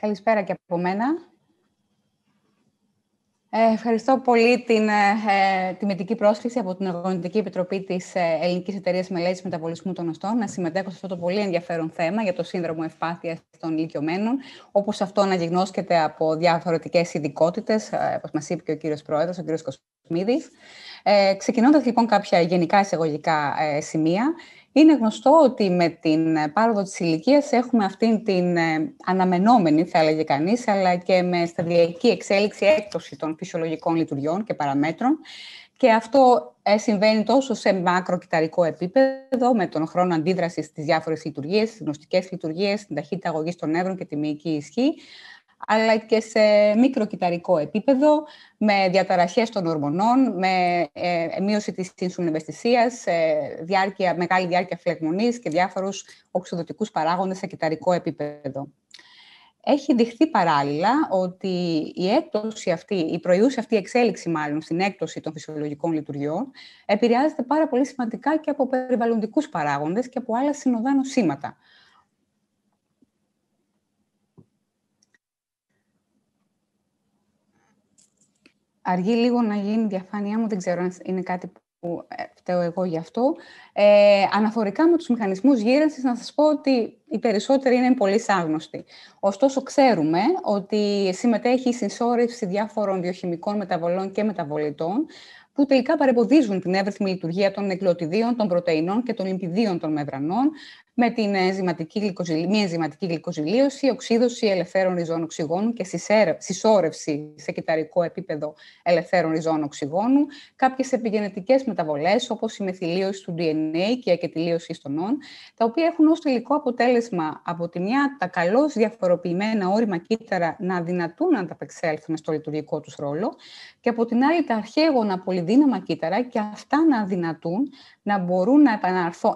Καλησπέρα και από μένα. Ε, ευχαριστώ πολύ την ε, ε τιμητική πρόσκληση από την Οργανωτική Επιτροπή της ε, Ελληνικής Εταιρείας Μελέτης Μεταβολισμού των Οστών να συμμετέχω σε αυτό το πολύ ενδιαφέρον θέμα για το σύνδρομο ευπάθειας των ηλικιωμένων, όπως αυτό αναγνώσκεται από διαφορετικές ειδικότητες, ε, όπως μας είπε και ο κύριος Πρόεδρος, ο κύριος Κοσμίδης. Ε, ξεκινώντας λοιπόν κάποια γενικά εισαγωγικά ε, σημεία, είναι γνωστό ότι με την πάροδο της ηλικίας έχουμε αυτήν την ε, αναμενόμενη, θα έλεγε κανείς, αλλά και με σταδιακή εξέλιξη έκπτωση των φυσιολογικών λειτουργιών και παραμέτρων. Και αυτό ε, συμβαίνει τόσο σε μακροκυταρικό επίπεδο, με τον χρόνο αντίδρασης στις διάφορες λειτουργίες, τι γνωστικές λειτουργίες, την ταχύτητα αγωγής των νεύρων και τη μυϊκή ισχύ, αλλά και σε μικροκυταρικό επίπεδο, με διαταραχές των ορμονών, με ε, μείωση της ευαισθησίας, ε, μεγάλη διάρκεια φλεγμονής και διάφορους οξυδοτικούς παράγοντες σε κυταρικό επίπεδο. Έχει δειχθεί παράλληλα ότι η έκπτωση αυτή, η προϊούσα αυτή εξέλιξη μάλλον στην έκπτωση των φυσιολογικών λειτουργιών επηρεάζεται πάρα πολύ σημαντικά και από περιβαλλοντικούς παράγοντες και από άλλα συνοδάνω σήματα. Αργεί λίγο να γίνει διαφάνειά μου, δεν ξέρω αν είναι κάτι που ε, φταίω εγώ γι' αυτό. Ε, αναφορικά με τους μηχανισμούς γύρανσης, να σας πω ότι οι περισσότεροι είναι πολύ άγνωστοι. Ωστόσο, ξέρουμε ότι συμμετέχει η συνσόρευση διάφορων βιοχημικών μεταβολών και μεταβολητών, που τελικά παρεμποδίζουν την εύρυθμη λειτουργία των εγκλωτιδίων, των πρωτεϊνών και των λιπιδίων των μεδρανών με την ε, ενζηματική γλυκοζηλίωση, μη ενζηματική γλυκοζηλίωση, οξύδωση ελευθέρων ριζών οξυγόνου και συσσόρευση σε κυταρικό επίπεδο ελευθέρων ριζών οξυγόνου, Κάποιες επιγενετικές μεταβολές, όπως η μεθυλίωση του DNA και η ακετυλίωση ιστονών, τα οποία έχουν ως τελικό αποτέλεσμα από τη μια τα καλώς διαφοροποιημένα όρημα κύτταρα να αδυνατούν να ανταπεξέλθουν στο λειτουργικό τους ρόλο και από την άλλη τα αρχαίγωνα πολυδύναμα κύτταρα και αυτά να δυνατούν να μπορούν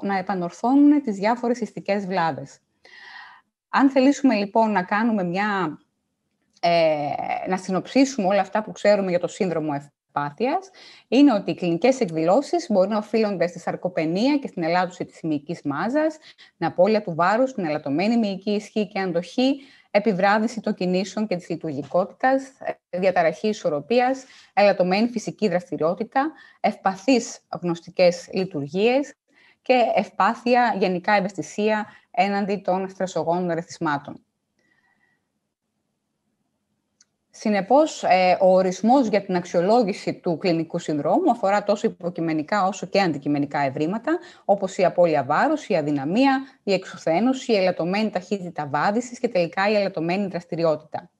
να, επανορθώνουν τι διάφορε διάφορες ιστικές βλάβες. Αν θελήσουμε λοιπόν να κάνουμε μια... Ε, να συνοψίσουμε όλα αυτά που ξέρουμε για το σύνδρομο ευπάθειας, είναι ότι οι κλινικές εκδηλώσεις μπορεί να οφείλονται στη σαρκοπενία και στην ελάττωση της μυϊκής μάζας, την απώλεια του βάρους, την ελαττωμένη μυϊκή ισχύ και αντοχή, επιβράδυνση των κινήσεων και της λειτουργικότητας, διαταραχή ισορροπίας, ελαττωμένη φυσική δραστηριότητα, ευπαθείς γνωστικές λειτουργίες, και ευπάθεια, γενικά ευαισθησία έναντι των στρεσογόνων ρεθισμάτων. Συνεπώς, ε, ο ορισμός για την αξιολόγηση του κλινικού συνδρόμου αφορά τόσο υποκειμενικά όσο και αντικειμενικά ευρήματα, όπως η απώλεια βάρους, η αδυναμία, η εξουθένωση, η ελαττωμένη ταχύτητα βάδισης και τελικά η ελαττωμένη δραστηριότητα.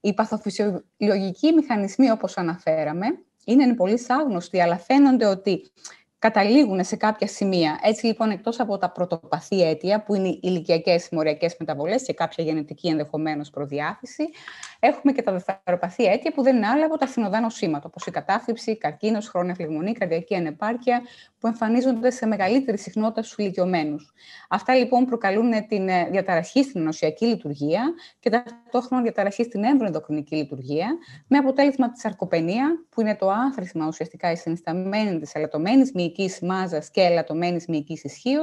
Οι παθοφυσιολογικοί μηχανισμοί, όπως αναφέραμε, είναι πολύ άγνωστοι, αλλά φαίνονται ότι καταλήγουν σε κάποια σημεία. Έτσι λοιπόν, εκτός από τα πρωτοπαθή αίτια, που είναι οι ηλικιακές μοριακές μεταβολές και κάποια γενετική ενδεχομένως προδιάθεση, έχουμε και τα δευτεροπαθή αίτια που δεν είναι άλλα από τα φινοδά σήματα... όπως η κατάθλιψη, καρκίνος, χρόνια φλεγμονή, καρδιακή ανεπάρκεια, που εμφανίζονται σε μεγαλύτερη συχνότητα στους ηλικιωμένους. Αυτά λοιπόν προκαλούν ε, τη ε, διαταραχή στην ενωσιακή λειτουργία και ταυτόχρονα διαταραχή στην έμβροενδοκρινική λειτουργία, με αποτέλεσμα τη σαρκοπενία, που είναι το άθροισμα ουσιαστικά η συνισταμένη της ελαττωμένης μυϊκής μάζας και ελαττωμένης μυϊκής ισχύως,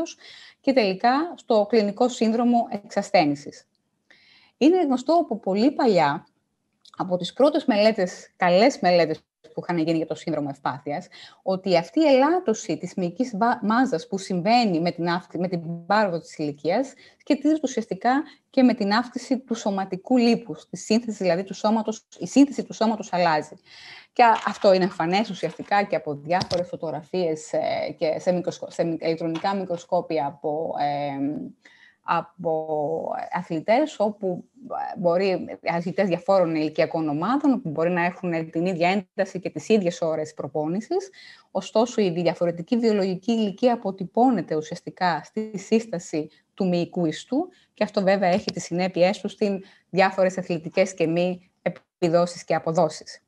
και τελικά στο κλινικό σύνδρομο εξασθένησης. Είναι γνωστό από πολύ παλιά από τις πρώτες μελέτες, καλές μελέτες που είχαν γίνει για το σύνδρομο ευπάθειας, ότι αυτή η ελάττωση της μυϊκής μάζας που συμβαίνει με την, αύξη, με την πάροδο της ηλικίας σχετίζεται ουσιαστικά και με την αύξηση του σωματικού λίπους, τη σύνθεση δηλαδή του σώματος, η σύνθεση του σώματος αλλάζει. Και αυτό είναι εμφανές ουσιαστικά και από διάφορες φωτογραφίες ε, και σε, μικροσκο... σε ηλεκτρονικά μικροσκόπια από ε, από αθλητές όπου ε, μπορεί αθλητές διαφόρων ηλικιακών ομάδων που μπορεί να έχουν την ίδια ένταση και τις ίδιες ώρες προπόνησης. Ωστόσο, η διαφορετική βιολογική ηλικία αποτυπώνεται ουσιαστικά στη σύσταση του μυϊκού ιστού και αυτό βέβαια έχει τις συνέπειές του στην διάφορες αθλητικές και μη επιδόσεις και αποδόσεις.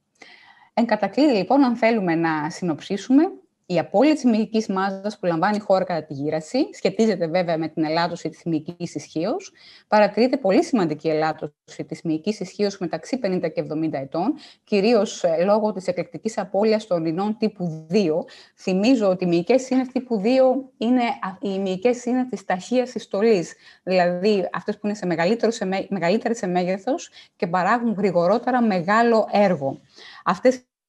Εν κατακλείδη, λοιπόν, αν θέλουμε να συνοψίσουμε, η απώλεια τη θημική μάζας που λαμβάνει η χώρα κατά τη γύραση σχετίζεται βέβαια με την ελάττωση της θημική ισχύως. Παρατηρείται πολύ σημαντική ελάττωση της θημική ισχύως μεταξύ 50 και 70 ετών, κυρίως ε, λόγω της εκλεκτικής απώλειας των ινών τύπου 2. Θυμίζω ότι οι μυϊκές είναι τύπου 2 είναι οι μυϊκές σύννεφ της ταχείας συστολής, δηλαδή αυτές που είναι σε μεγαλύτερε σε μέγεθος και παράγουν γρηγορότερα μεγάλο έργο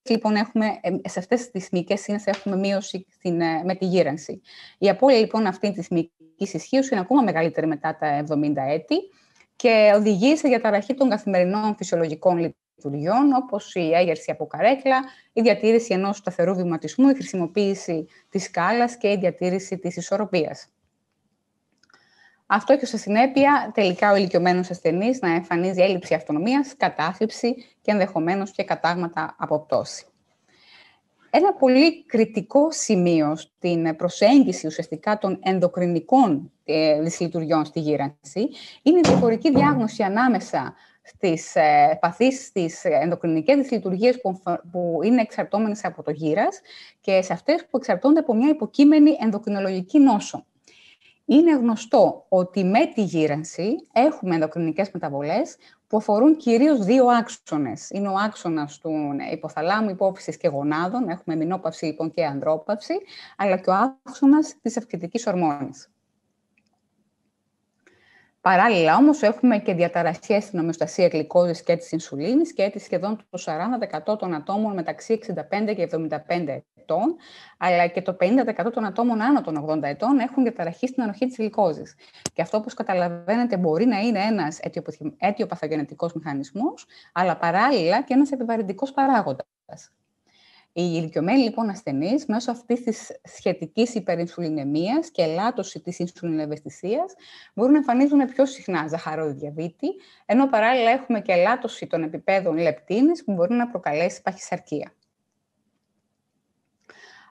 λοιπόν έχουμε, σε αυτές τις μυϊκές σύνες έχουμε μείωση στην, ε, με τη γύρανση. Η απώλεια λοιπόν αυτή της μυϊκής ισχύω είναι ακόμα μεγαλύτερη μετά τα 70 έτη και οδηγεί σε διαταραχή των καθημερινών φυσιολογικών λειτουργιών όπως η έγερση από καρέκλα, η διατήρηση ενός σταθερού βηματισμού, η χρησιμοποίηση της σκάλας και η διατήρηση της ισορροπίας. Αυτό και, ω συνέπεια τελικά ο ηλικιωμένος ασθενής να εμφανίζει έλλειψη αυτονομίας, κατάθλιψη και ενδεχομένως και κατάγματα από πτώση. Ένα πολύ κριτικό σημείο στην προσέγγιση ουσιαστικά των ενδοκρινικών ε, δυσλειτουργιών στη γύρανση είναι η διαφορική διάγνωση ανάμεσα στις ε, παθήσεις, ενδοκρινικέ ενδοκρινικές που, είναι εξαρτώμενες από το γύρας και σε αυτές που εξαρτώνται από μια υποκείμενη ενδοκρινολογική νόσο. Είναι γνωστό ότι με τη γύρανση έχουμε ενδοκρινικές μεταβολές που αφορούν κυρίως δύο άξονες. Είναι ο άξονας του υποθαλάμου, υπόφυσης και γονάδων, έχουμε μηνόπαυση λοιπόν και ανδρόπαυση, αλλά και ο άξονας της ευκαιρική ορμόνης. Παράλληλα όμως έχουμε και διαταραχές στην ομοιοστασία γλυκόζης και της ινσουλίνης και έτσι σχεδόν το 40% των ατόμων μεταξύ 65 και 75 ετών, αλλά και το 50% των ατόμων άνω των 80 ετών έχουν διαταραχή στην ανοχή της γλυκόζης. Και αυτό, όπως καταλαβαίνετε, μπορεί να είναι ένας αίτιο παθογενετικό μηχανισμός, αλλά παράλληλα και ένας επιβαρυντικός παράγοντας. Οι ηλικιωμένοι λοιπόν ασθενείς, μέσω αυτής της σχετικής υπερινσουλινεμίας και ελάττωση της ινσουλινευαισθησίας, μπορούν να εμφανίζουν πιο συχνά ζαχαρόδι διαβήτη, ενώ παράλληλα έχουμε και ελάττωση των επιπέδων λεπτίνης που μπορεί να προκαλέσει παχυσαρκία.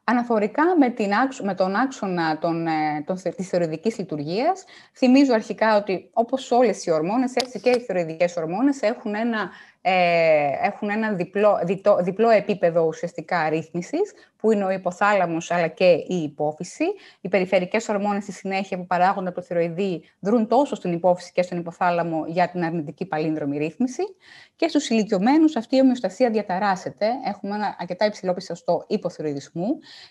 Αναφορικά με, την, με τον άξονα των, ε, των, της θεωρητικής λειτουργίας, θυμίζω αρχικά ότι όπως όλες οι ορμόνες, έτσι και οι θεωρητικές ορμόνες έχουν ένα ε, έχουν ένα διπλό, διπλό επίπεδο ουσιαστικά ρύθμισης, που είναι ο υποθάλαμος αλλά και η υπόφυση. Οι περιφερικές ορμόνες στη συνέχεια που παράγονται από το θηροειδή δρούν τόσο στην υπόφυση και στον υποθάλαμο για την αρνητική παλίνδρομη ρύθμιση. Και στους ηλικιωμένους αυτή η ομοιοστασία διαταράσσεται. Έχουμε ένα αρκετά υψηλό ποσοστό υποθυροειδισμού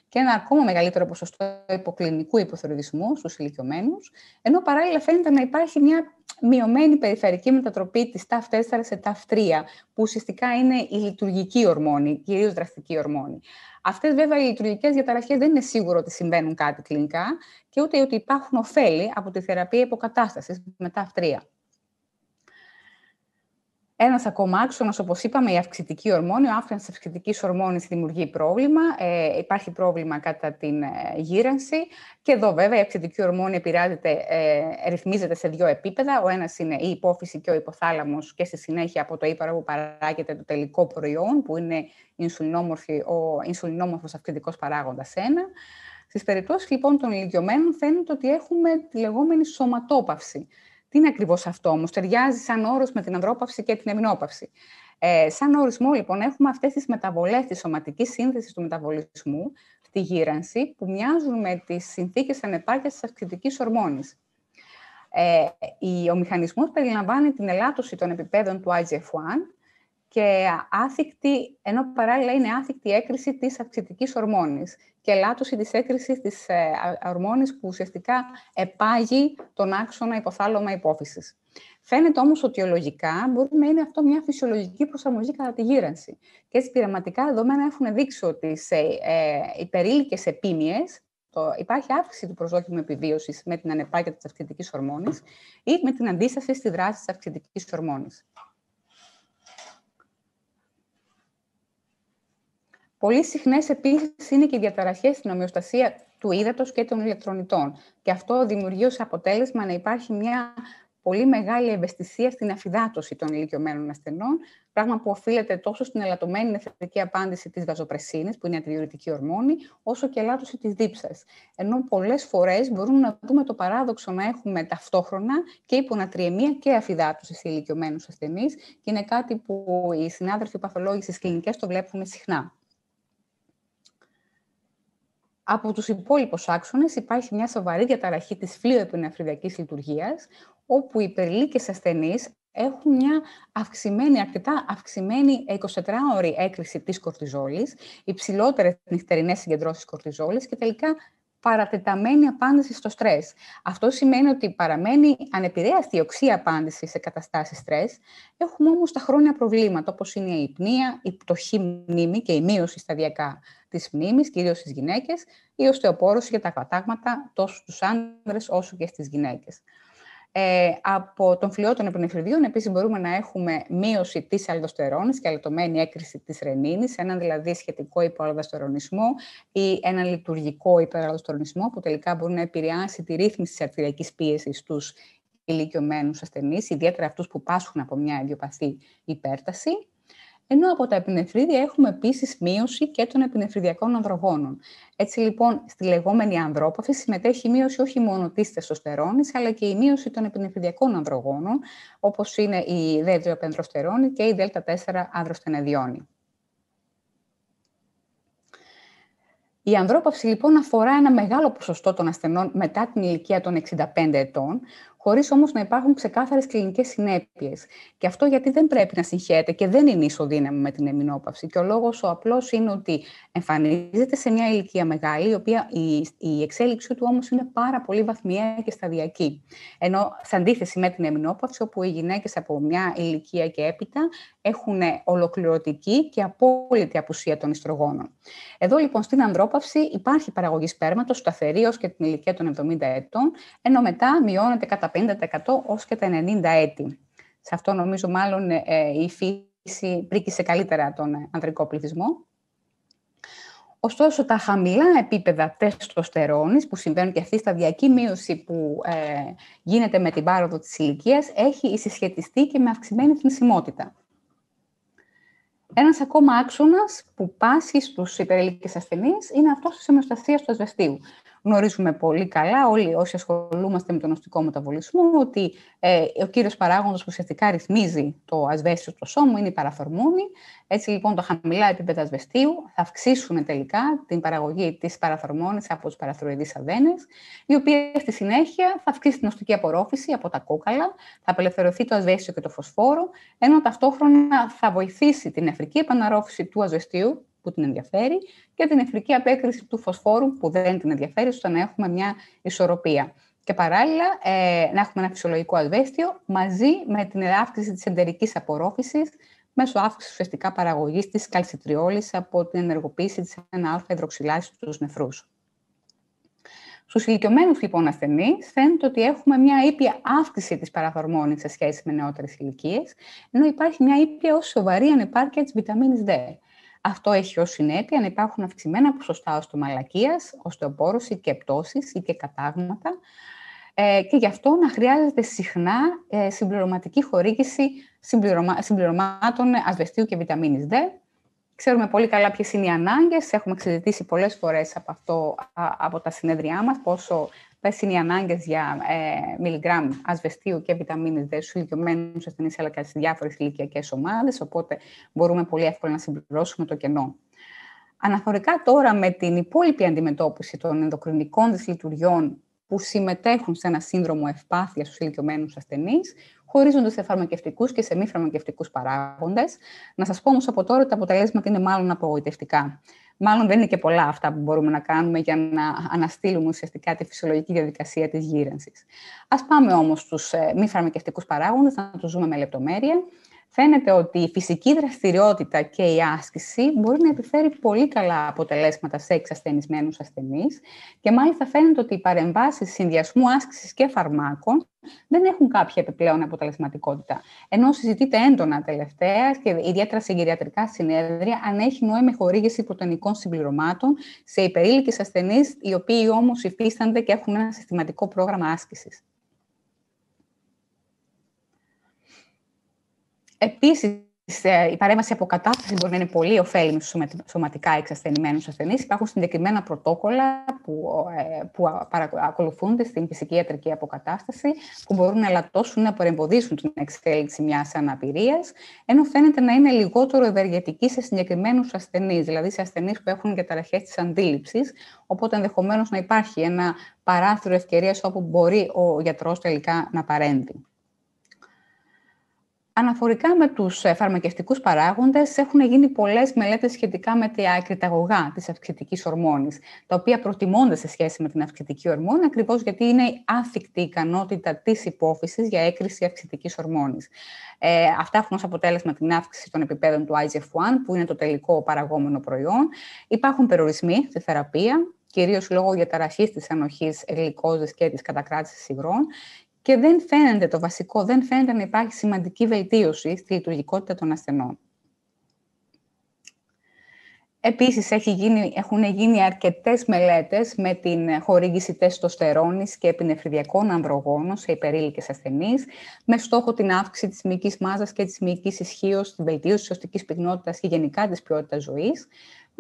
και ένα ακόμα μεγαλύτερο ποσοστό υποκλινικού υποθυροειδισμού στους ηλικιωμένους, ενώ παράλληλα φαίνεται να υπάρχει μια μειωμένη περιφερική μετατροπή της ταφ 4 σε ταφ 3 που ουσιαστικά είναι η λειτουργική ορμόνη, κυρίως δραστική ορμόνη. Αυτές βέβαια οι λειτουργικές διαταραχές δεν είναι σίγουρο ότι συμβαίνουν κάτι κλινικά και ούτε ότι υπάρχουν ωφέλη από τη θεραπεία υποκατάστασης μετά αυτρία. Ένας ακόμα άξονας, όπως είπαμε, η αυξητική ορμόνη. Ο άφρανση της αυξητικής ορμόνης δημιουργεί πρόβλημα. Ε, υπάρχει πρόβλημα κατά την ε, γύρανση. Και εδώ, βέβαια, η αυξητική ορμόνη επηρεάζεται, ε, ρυθμίζεται σε δύο επίπεδα. Ο ένας είναι η υπόφυση και ο υποθάλαμος, και στη συνέχεια από το ύπαρο που παράγεται το τελικό προϊόν, που είναι ο ινσουλινόμορφος αυξητικός παράγοντας 1. Στις περιπτώσεις λοιπόν των ηλικιωμένων φαίνεται ότι έχουμε τη λεγόμενη σωματόπαυση. Τι είναι ακριβώς αυτό όμως, ταιριάζει σαν όρος με την ανδρόπαυση και την εμινόπαυση. Ε, σαν ορισμό, λοιπόν, έχουμε αυτές τις μεταβολές της σωματικής σύνθεσης του μεταβολισμού, τη γύρανση, που μοιάζουν με τις συνθήκες ανεπάρκειας της αυξητικής ορμόνης. Ε, ο μηχανισμός περιλαμβάνει την ελάττωση των επιπέδων του IGF-1 και άθικτη, ενώ παράλληλα είναι άθικτη έκρηση της αυξητικής ορμόνης και λάτωση της έκρησης της ε, ορμόνης που ουσιαστικά επάγει τον άξονα υποθάλωμα υπόφυσης. Φαίνεται όμως ότι ολογικά μπορεί να είναι αυτό μια φυσιολογική προσαρμογή κατά τη γύρανση. Και έτσι πειραματικά δεδομένα έχουν δείξει ότι σε ε, υπερήλικες το, υπάρχει αύξηση του προσδόκιμου επιβίωσης με την ανεπάγεια της αυξητικής ορμόνης ή με την αντίσταση στη δράση της αυξητικής ορμόνης. Πολύ συχνές επίσης είναι και οι διαταραχές στην ομοιοστασία του ύδατος και των ηλεκτρονιτών. Και αυτό δημιουργεί ως αποτέλεσμα να υπάρχει μια πολύ μεγάλη ευαισθησία στην αφυδάτωση των ηλικιωμένων ασθενών, πράγμα που οφείλεται τόσο στην ελαττωμένη νεφρική απάντηση της βαζοπρεσίνης, που είναι η ορμόνη, όσο και ελάττωση της δίψας. Ενώ πολλές φορές μπορούμε να δούμε το παράδοξο να έχουμε ταυτόχρονα και υπονατριεμία και αφυδάτωση σε ηλικιωμένους ασθενείς και είναι κάτι που οι συνάδελφοι παθολόγοι στις κλινικές το βλέπουμε συχνά. Από τους υπόλοιπους άξονες υπάρχει μια σοβαρή διαταραχή της φλοιοεπινεφριδιακής λειτουργίας, όπου οι περιλίκες ασθενείς έχουν μια αυξημένη, αρκετά αυξημένη 24ωρη έκρηση της κορτιζόλης, υψηλότερες νυχτερινές συγκεντρώσεις κορτιζόλης και τελικά παρατεταμένη απάντηση στο στρες. Αυτό σημαίνει ότι παραμένει ανεπηρέαστη η οξύ απάντηση σε καταστάσεις στρες. Έχουμε όμως τα χρόνια προβλήματα, όπως είναι η υπνία, η πτωχή μνήμη και η μείωση σταδιακά της μνήμης, κυρίως στις γυναίκες, η οστεοπόρωση για τα κατάγματα τόσο στους άνδρες όσο και στις γυναίκες. Ε, από τον φλοιό των επινεφριδίων επίσης μπορούμε να έχουμε μείωση της αλδοστερόνης και αλλατωμένη έκρηση της ρενίνης, έναν δηλαδή σχετικό υποαλδοστερονισμό ή έναν λειτουργικό υπεραλδοστερονισμό που τελικά μπορεί να επηρεάσει τη ρύθμιση της αρτηριακής πίεσης στους ηλικιωμένους ασθενείς, ιδιαίτερα αυτούς που πάσχουν από μια ιδιοπαθή υπέρταση. Ενώ από τα επινεφρίδια έχουμε επίσης μείωση και των επινεφριδιακών ανδρογόνων. Έτσι λοιπόν, στη λεγόμενη ανδρόπαφη συμμετέχει η μείωση όχι μόνο της τεσοστερόνη, αλλά και η μείωση των επινεφριδιακών ανδρογόνων, όπως είναι η δεδροεπενδροστερόνη και η δελτα 4 ανδροστενεδιόνη. Η ανδρόπαυση λοιπόν αφορά ένα μεγάλο ποσοστό των ασθενών μετά την ηλικία των 65 ετών, χωρίς όμως να υπάρχουν ξεκάθαρες κλινικές συνέπειες. Και αυτό γιατί δεν πρέπει να συγχαίρεται και δεν είναι ισοδύναμη με την εμεινόπαυση. Και ο λόγος ο απλός είναι ότι εμφανίζεται σε μια ηλικία μεγάλη, η οποία η, η εξέλιξή του όμως είναι πάρα πολύ βαθμιαία και σταδιακή. Ενώ σε αντίθεση με την εμεινόπαυση, όπου οι γυναίκες από μια ηλικία και έπειτα έχουν ολοκληρωτική και απόλυτη απουσία των ιστρογόνων. Εδώ λοιπόν στην ανδρόπαυση υπάρχει παραγωγή σπέρματος σταθερή και την ηλικία των 70 ετών, ενώ μετά μειώνεται κατά το 50% ως και τα 90 έτη. Σε αυτό νομίζω μάλλον ε, ε, η φύση πρίκησε καλύτερα τον ε, ανδρικό πληθυσμό. Ωστόσο, τα χαμηλά επίπεδα τεστοστερόνης, που συμβαίνουν και αυτή η σταδιακή μείωση που ε, γίνεται με την πάροδο της ηλικίας, έχει συσχετιστεί και με αυξημένη θνησιμότητα. Ένας ακόμα άξονας που πάσχει στους υπερελίκες ασθενείς είναι αυτός της αιμοστασίας του ασβεστίου γνωρίζουμε πολύ καλά όλοι όσοι ασχολούμαστε με τον οστικό μεταβολισμό ότι ε, ο κύριος παράγοντας που ουσιαστικά ρυθμίζει το ασβέστιο στο σώμα είναι η παραθορμόνη. Έτσι λοιπόν τα χαμηλά επίπεδα ασβεστίου θα αυξήσουν τελικά την παραγωγή της παραθορμόνης από τους παραθροειδείς αδένες, η οποία στη συνέχεια θα αυξήσει την οστική απορρόφηση από τα κόκαλα, θα απελευθερωθεί το ασβέστιο και το φωσφόρο, ενώ ταυτόχρονα θα βοηθήσει την εφρική επαναρρόφηση του ασβεστίου που την ενδιαφέρει και την εχθρική απέκριση του φωσφόρου που δεν την ενδιαφέρει, ώστε να έχουμε μια ισορροπία. Και παράλληλα ε, να έχουμε ένα φυσιολογικό αλβέστιο, μαζί με την αύξηση της εντερικής απορρόφησης μέσω αύξησης ουσιαστικά παραγωγής της καλσιτριόλης από την ενεργοποίηση της 1α υδροξυλάσης στους νεφρούς. Στους ηλικιωμένους λοιπόν ασθενείς φαίνεται ότι έχουμε μια ήπια αύξηση της παραθορμόνης σε σχέση με νεότερες ηλικίες, ενώ υπάρχει μια ήπια ως σοβαρή ανεπάρκεια της βιταμίνης D. Αυτό έχει ως συνέπεια να υπάρχουν αυξημένα ποσοστά οστομαλακίας, οστεοπόρωση και πτώσεις ή και κατάγματα ε, και γι' αυτό να χρειάζεται συχνά ε, συμπληρωματική χορήγηση συμπληρωμάτων ασβεστίου και βιταμίνης D Ξέρουμε πολύ καλά ποιες είναι οι ανάγκες, έχουμε συζητήσει πολλές φορές από, αυτό, από τα συνέδριά μας, πόσο πες είναι οι ανάγκες για ε, μιλιγκράμμ ασβεστίου και βιταμίνη D στους ηλικιωμένους ασθενείς αλλά και στις διάφορες ηλικιακές ομάδες, οπότε μπορούμε πολύ εύκολα να συμπληρώσουμε το κενό. Αναφορικά τώρα με την υπόλοιπη αντιμετώπιση των ενδοκρινικών δυσλειτουργιών που συμμετέχουν σε ένα σύνδρομο ευπάθειας στους ηλικιωμένους χωρίζονται σε φαρμακευτικούς και σε μη φαρμακευτικούς παράγοντες. Να σας πω όμως από τώρα ότι τα αποτελέσματα είναι μάλλον απογοητευτικά. Μάλλον δεν είναι και πολλά αυτά που μπορούμε να κάνουμε για να αναστείλουμε ουσιαστικά τη φυσιολογική διαδικασία της γύρανση. Ας πάμε όμως στους ε, μη φαρμακευτικούς παράγοντες, να τους δούμε με λεπτομέρεια. Φαίνεται ότι η φυσική δραστηριότητα και η άσκηση μπορεί να επιφέρει πολύ καλά αποτελέσματα σε εξασθενισμένους ασθενείς και μάλιστα φαίνεται ότι οι παρεμβάσεις συνδυασμού άσκησης και φαρμάκων δεν έχουν κάποια επιπλέον αποτελεσματικότητα. Ενώ συζητείται έντονα τελευταία και ιδιαίτερα σε γυριατρικά συνέδρια αν έχει νόημα χορήγηση πρωτονικών συμπληρωμάτων σε υπερήλικες ασθενείς, οι οποίοι όμως υφίστανται και έχουν ένα συστηματικό πρόγραμμα άσκησης. Επίσης, ε, η παρέμβαση αποκατάσταση μπορεί να είναι πολύ ωφέλιμη στους σωματικά εξασθενημένους ασθενείς. Υπάρχουν συγκεκριμένα πρωτόκολλα που, ε, που ακολουθούνται στην φυσική ιατρική αποκατάσταση, που μπορούν να ελαττώσουν, να παρεμποδίσουν την εξέλιξη μιας αναπηρίας, ενώ φαίνεται να είναι λιγότερο ευεργετική σε συγκεκριμένους ασθενείς, δηλαδή σε ασθενείς που έχουν διαταραχέ της αντίληψης. Οπότε ενδεχομένως να υπάρχει ένα παράθυρο ευκαιρίας όπου μπορεί ο γιατρός τελικά να παρέμβει. Αναφορικά με τους ε, φαρμακευτικούς παράγοντες, έχουν γίνει πολλές μελέτες σχετικά με τα ακριταγωγά της αυξητικής ορμόνης, τα οποία προτιμώνται σε σχέση με την αυξητική ορμόνη, ακριβώς γιατί είναι άθικτη ικανότητα της υπόφυσης για έκρηση αυξητικής ορμόνης. Ε, αυτά έχουν ως αποτέλεσμα την αύξηση των επιπέδων του IGF-1, που είναι το τελικό παραγόμενο προϊόν. Υπάρχουν περιορισμοί στη θεραπεία, κυρίως λόγω διαταραχής της ανοχής γλυκόζης και της κατακράτησης υγρών και δεν φαίνεται το βασικό, δεν φαίνεται να υπάρχει σημαντική βελτίωση στη λειτουργικότητα των ασθενών. Επίσης, έχουν γίνει αρκετές μελέτες με την χορήγηση τεστοστερόνης και επινεφρυδιακών ανδρογόνων σε υπερήλικες ασθενείς, με στόχο την αύξηση της μυϊκής μάζας και της μυϊκής ισχύως, την βελτίωση της οστικής πυκνότητας και γενικά της ποιότητας ζωής,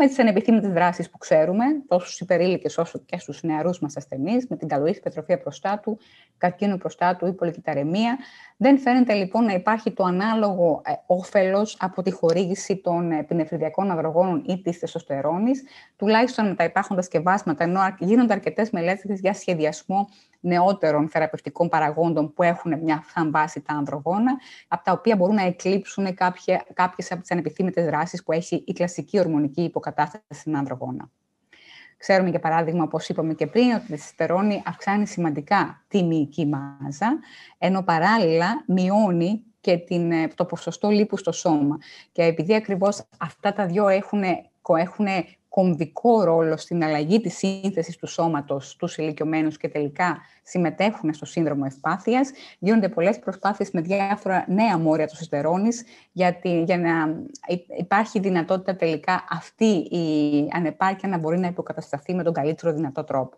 με τις ανεπιθύμητες δράσεις που ξέρουμε, τόσο στους υπερήλικες όσο και στους νεαρούς μας ασθενείς, με την πετροφία μπροστά προστάτου, καρκίνο προστάτου ή πολυκυταρεμία. Δεν φαίνεται λοιπόν να υπάρχει το ανάλογο ε, όφελος από τη χορήγηση των επινεφριδιακών αδρογόνων ή της τεστοστερόνης, τουλάχιστον με τα υπάρχοντα σκευάσματα, ενώ γίνονται αρκετές μελέτες για σχεδιασμό νεότερων θεραπευτικών παραγόντων που έχουν μια σαν βάση τα ανδρογόνα, από τα οποία μπορούν να εκλείψουν κάποιες από τις ανεπιθύμητες δράσεις που έχει η κλασική ορμονική υποκατάσταση στην ανδρογόνα. Ξέρουμε, για παράδειγμα, όπως είπαμε και πριν, ότι η τεστερόνη αυξάνει σημαντικά τη μυϊκή μάζα, ενώ παράλληλα μειώνει και την, ε, το ποσοστό λίπους στο σώμα. Και επειδή ακριβώς αυτά τα δύο έχουν, έχουν κομβικό ρόλο στην αλλαγή της σύνθεσης του σώματος στους ηλικιωμένους και τελικά συμμετέχουν στο σύνδρομο ευπάθειας. Γίνονται πολλές προσπάθειες με διάφορα νέα μόρια του συστερώνης γιατί για να υπάρχει δυνατότητα τελικά αυτή η ανεπάρκεια να μπορεί να υποκατασταθεί με τον καλύτερο δυνατό τρόπο.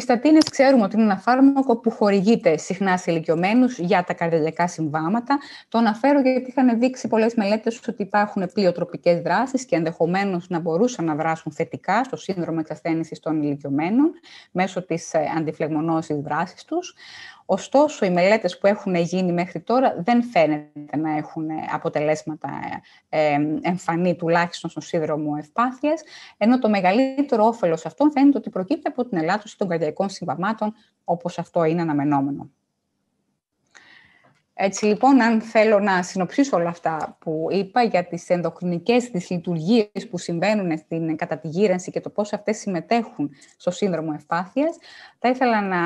Οι στατίνες ξέρουμε ότι είναι ένα φάρμακο που χορηγείται συχνά σε ηλικιωμένους για τα καρδιακά συμβάματα. Το αναφέρω γιατί είχαν δείξει πολλές μελέτες ότι υπάρχουν πλειοτροπικέ δράσεις και ενδεχομένως να μπορούσαν να δράσουν θετικά στο σύνδρομο εξασθένησης των ηλικιωμένων μέσω της ε, αντιφλεγμονώσης δράσης τους. Ωστόσο, οι μελέτες που έχουν γίνει μέχρι τώρα δεν φαίνεται να έχουν αποτελέσματα ε, ε, εμφανή τουλάχιστον στον σύνδρομο ευπάθειας, ενώ το μεγαλύτερο όφελος αυτών φαίνεται ότι προκύπτει από την ελάττωση των καρδιακών συμβαμάτων, όπως αυτό είναι αναμενόμενο. Έτσι λοιπόν, αν θέλω να συνοψίσω όλα αυτά που είπα για τις ενδοκρινικές τις που συμβαίνουν στην, κατά τη γύρανση και το πώς αυτές συμμετέχουν στο σύνδρομο ευπάθειας, θα ήθελα να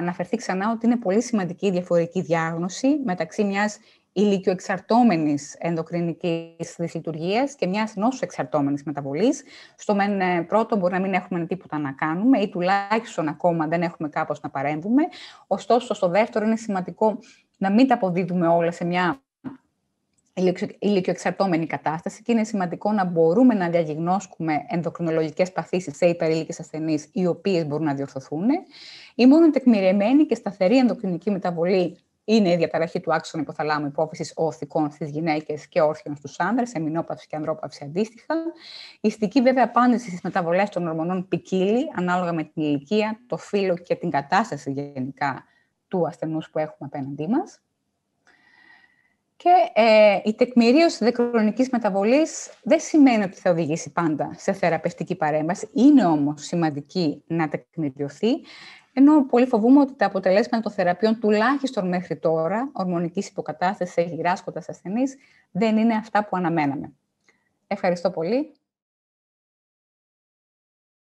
αναφερθεί ξανά ότι είναι πολύ σημαντική η διαφορετική διάγνωση μεταξύ μιας ηλικιοεξαρτώμενης ενδοκρινικής δυσλειτουργίας και μιας νόσου εξαρτώμενης μεταβολής. Στο μεν ε, πρώτο μπορεί να μην έχουμε τίποτα να κάνουμε ή τουλάχιστον ακόμα δεν έχουμε κάπως να παρέμβουμε. Ωστόσο, στο δεύτερο είναι σημαντικό να μην τα αποδίδουμε όλα σε μια ηλικιοεξαρτώμενη κατάσταση και είναι σημαντικό να μπορούμε να διαγνώσκουμε ενδοκρινολογικές παθήσεις σε υπερήλικες ασθενείς οι οποίες μπορούν να διορθωθούν. Η μόνο τεκμηρεμένη και σταθερή ενδοκρινική μεταβολή είναι η διαταραχή του άξονα υποθαλάμου υπόφυσης οθικών στις γυναίκες και όρθιων στους άνδρες, μηνόπαυση και ανδρόπαυση αντίστοιχα. Η ιστική βέβαια απάντηση στις μεταβολές των ορμονών ποικίλει ανάλογα με την ηλικία, το φύλλο και την κατάσταση γενικά του ασθενούς που έχουμε απέναντί μας. Και ε, η τεκμηρίωση δεκρονικής μεταβολής δεν σημαίνει ότι θα οδηγήσει πάντα σε θεραπευτική παρέμβαση. Είναι όμως σημαντική να τεκμηριωθεί, ενώ πολύ φοβούμαι ότι τα αποτελέσματα των θεραπείων, τουλάχιστον μέχρι τώρα, ορμονικής υποκατάστασης σε γυράσκοντας ασθενείς, δεν είναι αυτά που αναμέναμε. Ευχαριστώ πολύ.